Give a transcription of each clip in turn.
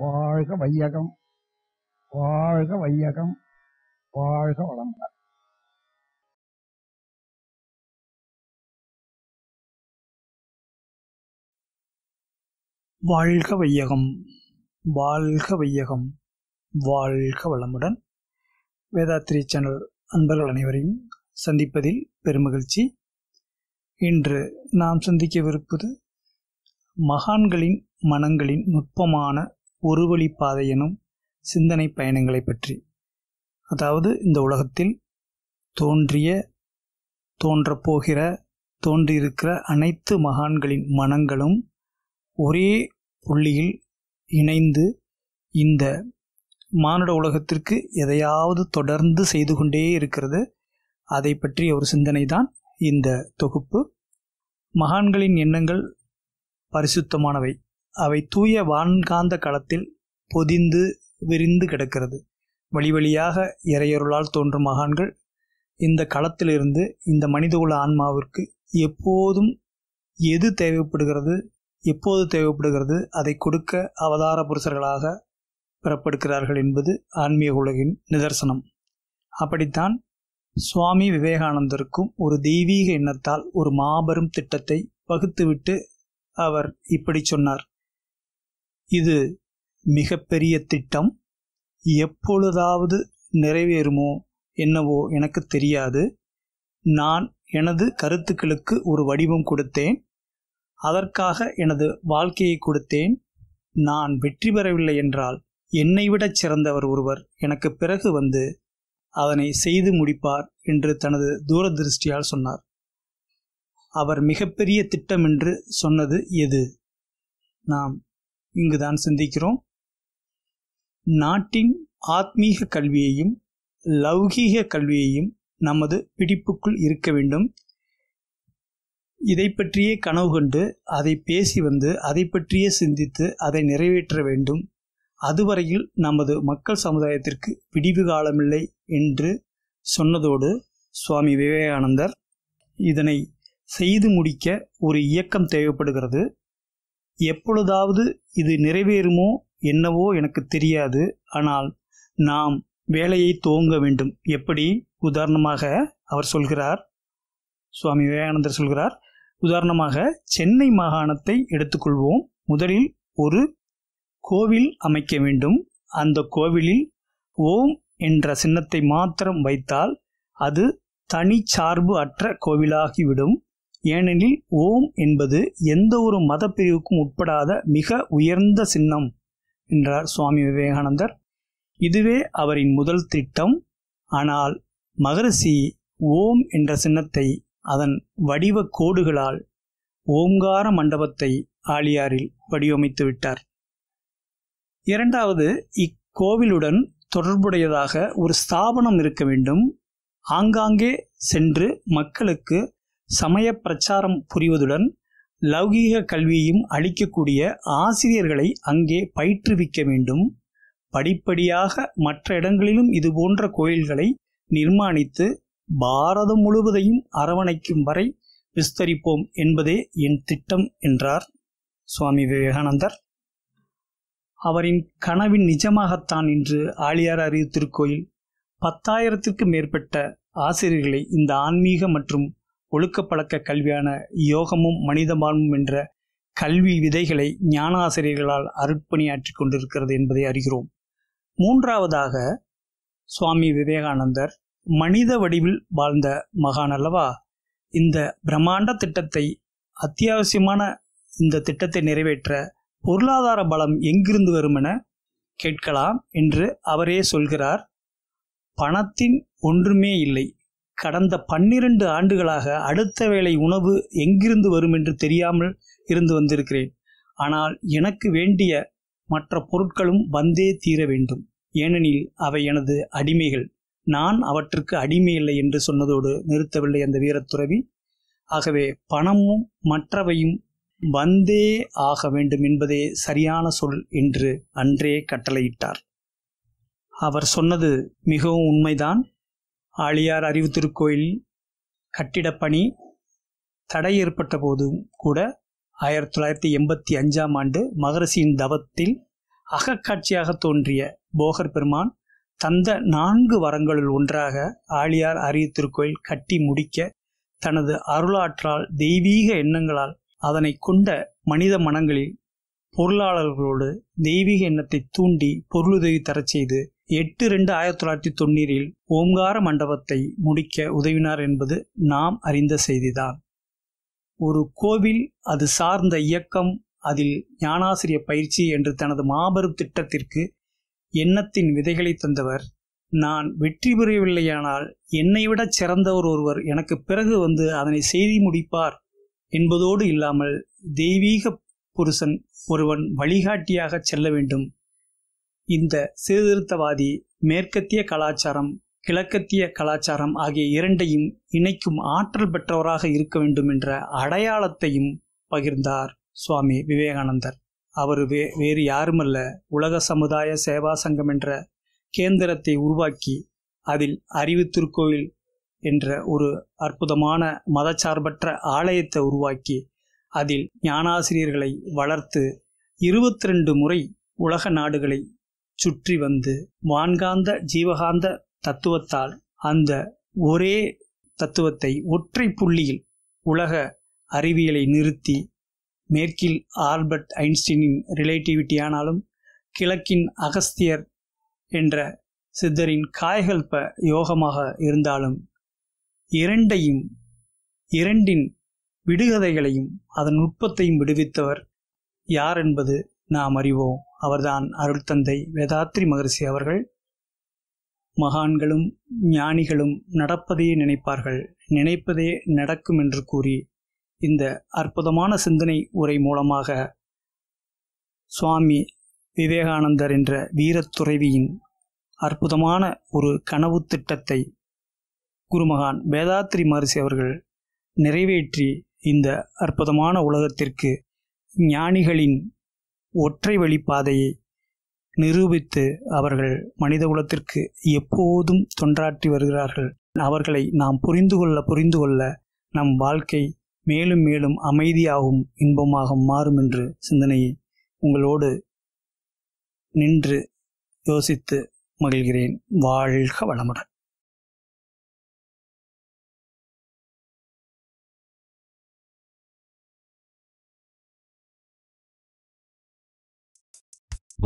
வாழ்க வையகம் வாழ்க வையகம் வாழ்க வளமுடன் வாழ்க வையகம் வாழ்க வையகம் வாழ்க வளமுடன் வேதாத்ரி சேனல் அன்பர்கள் அனைவரையும் சந்திப்பதில் பெருமகிழ்ச்சி இன்று நாம் சந்திக்கவிருப்பது மகான்களின் மனங்களின் நுட்பமான ஒரு பாதை எனும் சிந்தனை பயணங்களை பற்றி அதாவது இந்த உலகத்தில் தோன்றிய தோன்றப்போகிற தோன்றியிருக்கிற அனைத்து மகான்களின் மனங்களும் ஒரே புள்ளியில் இணைந்து இந்த மானுட உலகத்திற்கு எதையாவது தொடர்ந்து செய்து கொண்டே இருக்கிறது அதை பற்றிய ஒரு சிந்தனை தான் இந்த தொகுப்பு மகான்களின் எண்ணங்கள் பரிசுத்தமானவை அவை தூய வான்காந்த களத்தில் பொதிந்து விரிந்து கிடக்கிறது வழி வழியாக இறையொருளால் தோன்றும் மகான்கள் இந்த களத்திலிருந்து இந்த மனிதகுல ஆன்மாவிற்கு எப்போதும் எது தேவைப்படுகிறது எப்போது தேவைப்படுகிறது அதை கொடுக்க அவதார புருஷர்களாக பெறப்படுகிறார்கள் என்பது ஆன்மீக உலகின் நிதர்சனம் அப்படித்தான் சுவாமி விவேகானந்தருக்கும் ஒரு தெய்வீக எண்ணத்தால் ஒரு மாபெரும் திட்டத்தை பகுத்துவிட்டு அவர் இப்படி சொன்னார் இது மிகப்பெரிய திட்டம் எப்பொழுதாவது நிறைவேறுமோ என்னவோ எனக்கு தெரியாது நான் எனது கருத்துக்களுக்கு ஒரு வடிவம் கொடுத்தேன் அதற்காக எனது வாழ்க்கையை கொடுத்தேன் நான் வெற்றி பெறவில்லை என்றால் என்னை விடச் சிறந்தவர் ஒருவர் எனக்கு பிறகு வந்து அதனை செய்து முடிப்பார் என்று தனது தூரதிருஷ்டியால் சொன்னார் அவர் மிகப்பெரிய திட்டம் என்று சொன்னது எது நாம் இங்குதான் சிந்திக்கிறோம் நாட்டின் ஆத்மீக கல்வியையும் லௌகீக கல்வியையும் நமது பிடிப்புக்குள் இருக்க வேண்டும் இதை பற்றியே கனவு கொண்டு அதை பேசி வந்து அதை பற்றியே சிந்தித்து அதை நிறைவேற்ற வேண்டும் அதுவரையில் நமது மக்கள் சமுதாயத்திற்கு பிடிவு காலமில்லை என்று சொன்னதோடு சுவாமி விவேகானந்தர் இதனை செய்து முடிக்க ஒரு இயக்கம் தேவைப்படுகிறது எப்பொழுதாவது இது நிறைவேறுமோ என்னவோ எனக்கு தெரியாது ஆனால் நாம் வேலையை துவங்க வேண்டும் எப்படி உதாரணமாக அவர் சொல்கிறார் சுவாமி விவேகானந்தர் சொல்கிறார் உதாரணமாக சென்னை மாகாணத்தை எடுத்துக்கொள்வோம் முதலில் ஒரு கோவில் அமைக்க வேண்டும் அந்த கோவிலில் ஓம் என்ற சின்னத்தை மாத்திரம் வைத்தால் அது தனி சார்பு அற்ற கோவிலாகிவிடும் ஏனெனில் ஓம் என்பது எந்த ஒரு மத பிரிவுக்கும் உட்படாத மிக உயர்ந்த சின்னம் என்றார் சுவாமி விவேகானந்தர் இதுவே அவரின் முதல் திட்டம் ஆனால் மகரிஷி ஓம் என்ற சின்னத்தை அதன் வடிவ கோடுகளால் ஓம்கார மண்டபத்தை ஆலியாரில் வடிவமைத்து விட்டார் இரண்டாவது இக்கோவிலுடன் தொடர்புடையதாக ஒரு ஸ்தாபனம் இருக்க வேண்டும் ஆங்காங்கே சென்று மக்களுக்கு சமய பிரச்சாரம் புரிவதுடன் லௌகீக கல்வியையும் அளிக்கக்கூடிய ஆசிரியர்களை அங்கே பயிற்றுவிக்க வேண்டும் படிப்படியாக மற்ற இடங்களிலும் இதுபோன்ற கோயில்களை நிர்மாணித்து பாரதம் முழுவதையும் அரவணைக்கும் வரை விஸ்தரிப்போம் என்பதே என் திட்டம் என்றார் சுவாமி விவேகானந்தர் அவரின் கனவின் நிஜமாகத்தான் இன்று ஆளியார் அறிவு திருக்கோயில் பத்தாயிரத்திற்கும் மேற்பட்ட ஆசிரியர்களை இந்த ஆன்மீக மற்றும் ஒழுக்க பழக்க கல்வியான யோகமும் மனித மனிதமானமும் என்ற கல்வி விதைகளை ஞானாசிரியர்களால் அருட்பணியாற்றி கொண்டிருக்கிறது என்பதை அறிகிறோம் மூன்றாவதாக சுவாமி விவேகானந்தர் மனித வடிவில் வாழ்ந்த மகான் அல்லவா இந்த பிரம்மாண்ட திட்டத்தை அத்தியாவசியமான இந்த திட்டத்தை நிறைவேற்ற பொருளாதார பலம் எங்கிருந்து வரும் என கேட்கலாம் என்று அவரே சொல்கிறார் பணத்தின் ஒன்றுமே இல்லை கடந்த பன்னிரண்டு ஆண்டுகளாக அடுத்த வேளை உணவு எங்கிருந்து வரும் என்று தெரியாமல் இருந்து வந்திருக்கிறேன் ஆனால் எனக்கு வேண்டிய மற்ற பொருட்களும் வந்தே தீர வேண்டும் ஏனெனில் அவை எனது அடிமைகள் நான் அவற்றுக்கு அடிமை இல்லை என்று சொன்னதோடு நிறுத்தவில்லை அந்த வீரத்துறவி ஆகவே பணமும் மற்றவையும் வந்தே ஆக வேண்டும் என்பதே சரியான சொல் என்று அன்றே கட்டளையிட்டார் அவர் சொன்னது மிகவும் உண்மைதான் ஆழியார் அறிவு திருக்கோயில் கட்டிடப்பணி தடை ஏற்பட்ட போதும் கூட ஆயிரத்தி தொள்ளாயிரத்தி எண்பத்தி அஞ்சாம் ஆண்டு மகரசியின் தவத்தில் அகக்காட்சியாக தோன்றிய போகர் பெருமான் தந்த நான்கு வரங்களுள் ஒன்றாக ஆழியார் அரிய திருக்கோயில் கட்டி முடிக்க தனது அருளாற்றால் தெய்வீக எண்ணங்களால் அதனை கொண்ட மனித மனங்களில் பொருளாளர்களோடு தெய்வீக எண்ணத்தை தூண்டி பொருளுதவி தரச் செய்து எட்டு ரெண்டு ஆயிரத்தி தொள்ளாயிரத்தி தொண்ணூறில் ஓம்கார மண்டபத்தை முடிக்க உதவினார் என்பது நாம் அறிந்த செய்திதான் ஒரு கோவில் அது சார்ந்த இயக்கம் அதில் ஞானாசிரிய பயிற்சி என்று தனது மாபெரும் திட்டத்திற்கு எண்ணத்தின் விதைகளை தந்தவர் நான் வெற்றி பெறவில்லையானால் என்னை விட சிறந்தவர் ஒருவர் எனக்கு பிறகு வந்து அதனை செய்தி முடிப்பார் என்பதோடு இல்லாமல் தெய்வீக புருஷன் ஒருவன் வழிகாட்டியாக செல்ல வேண்டும் இந்த சீர்திருத்தவாதி மேற்கத்திய கலாச்சாரம் கிழக்கத்திய கலாச்சாரம் ஆகிய இரண்டையும் இணைக்கும் ஆற்றல் பெற்றவராக இருக்க வேண்டும் என்ற அடையாளத்தையும் பகிர்ந்தார் சுவாமி விவேகானந்தர் அவர் வே வேறு யாருமல்ல உலக சமுதாய சேவா சங்கம் என்ற கேந்திரத்தை உருவாக்கி அதில் அறிவு திருக்கோயில் என்ற ஒரு அற்புதமான மதச்சார்பற்ற ஆலயத்தை உருவாக்கி அதில் ஞானாசிரியர்களை வளர்த்து இருபத்தி ரெண்டு முறை உலக நாடுகளை சுற்றி வந்து வான்காந்த ஜீவகாந்த தத்துவத்தால் அந்த ஒரே தத்துவத்தை ஒற்றை புள்ளியில் உலக அறிவியலை நிறுத்தி மேற்கில் ஆல்பர்ட் ஐன்ஸ்டீனின் ரிலேட்டிவிட்டியானாலும் கிழக்கின் அகஸ்தியர் என்ற சித்தரின் காயகல்ப யோகமாக இருந்தாலும் இரண்டையும் இரண்டின் விடுகதைகளையும் அதன் நுட்பத்தையும் விடுவித்தவர் யார் என்பது நாம் அறிவோம் அவர்தான் அருள் தந்தை வேதாத்ரி மகரிஷி அவர்கள் மகான்களும் ஞானிகளும் நடப்பதையே நினைப்பார்கள் நினைப்பதே நடக்கும் என்று கூறி இந்த அற்புதமான சிந்தனை உரை மூலமாக சுவாமி விவேகானந்தர் என்ற வீரத்துறைவியின் அற்புதமான ஒரு கனவு திட்டத்தை குருமகான் வேதாத்ரி மகரிஷி அவர்கள் நிறைவேற்றி இந்த அற்புதமான உலகத்திற்கு ஞானிகளின் ஒற்றை வழிப்பாதையை நிரூபித்து அவர்கள் மனித குலத்திற்கு எப்போதும் தொன்றாற்றி வருகிறார்கள் அவர்களை நாம் புரிந்து கொள்ள புரிந்து கொள்ள நம் வாழ்க்கை மேலும் மேலும் அமைதியாகவும் இன்பமாக மாறும் என்று சிந்தனையை உங்களோடு நின்று யோசித்து மகிழ்கிறேன் வாழ்க வளமுடன்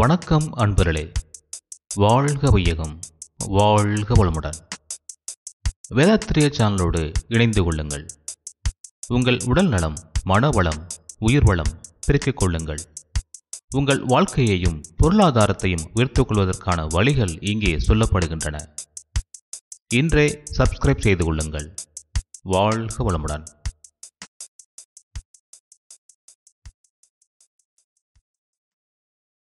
வணக்கம் அன்பர்களே வாழ்க வையகம் வாழ்க வளமுடன் வேதாத்திரிய சேனலோடு இணைந்து கொள்ளுங்கள் உங்கள் உடல் நலம் மனவளம் உயிர் வளம் பெருக்கிக் கொள்ளுங்கள் உங்கள் வாழ்க்கையையும் பொருளாதாரத்தையும் உயர்த்துக் கொள்வதற்கான வழிகள் இங்கே சொல்லப்படுகின்றன இன்றே சப்ஸ்கிரைப் செய்து கொள்ளுங்கள் வாழ்க வளமுடன்